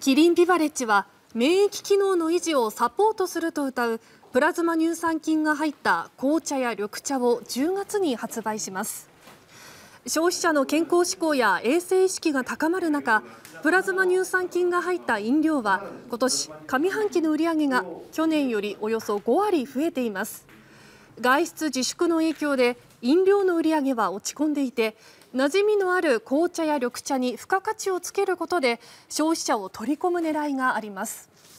キリンビバレッジは免疫機能の維持をサポートするとううプラズマ乳酸菌が入った紅茶や緑茶を10月に発売します消費者の健康志向や衛生意識が高まる中プラズマ乳酸菌が入った飲料は今年上半期の売り上げが去年よりおよそ5割増えています外出自粛の影響で飲料の売り上げは落ち込んでいて馴染みのある紅茶や緑茶に付加価値をつけることで消費者を取り込む狙いがあります。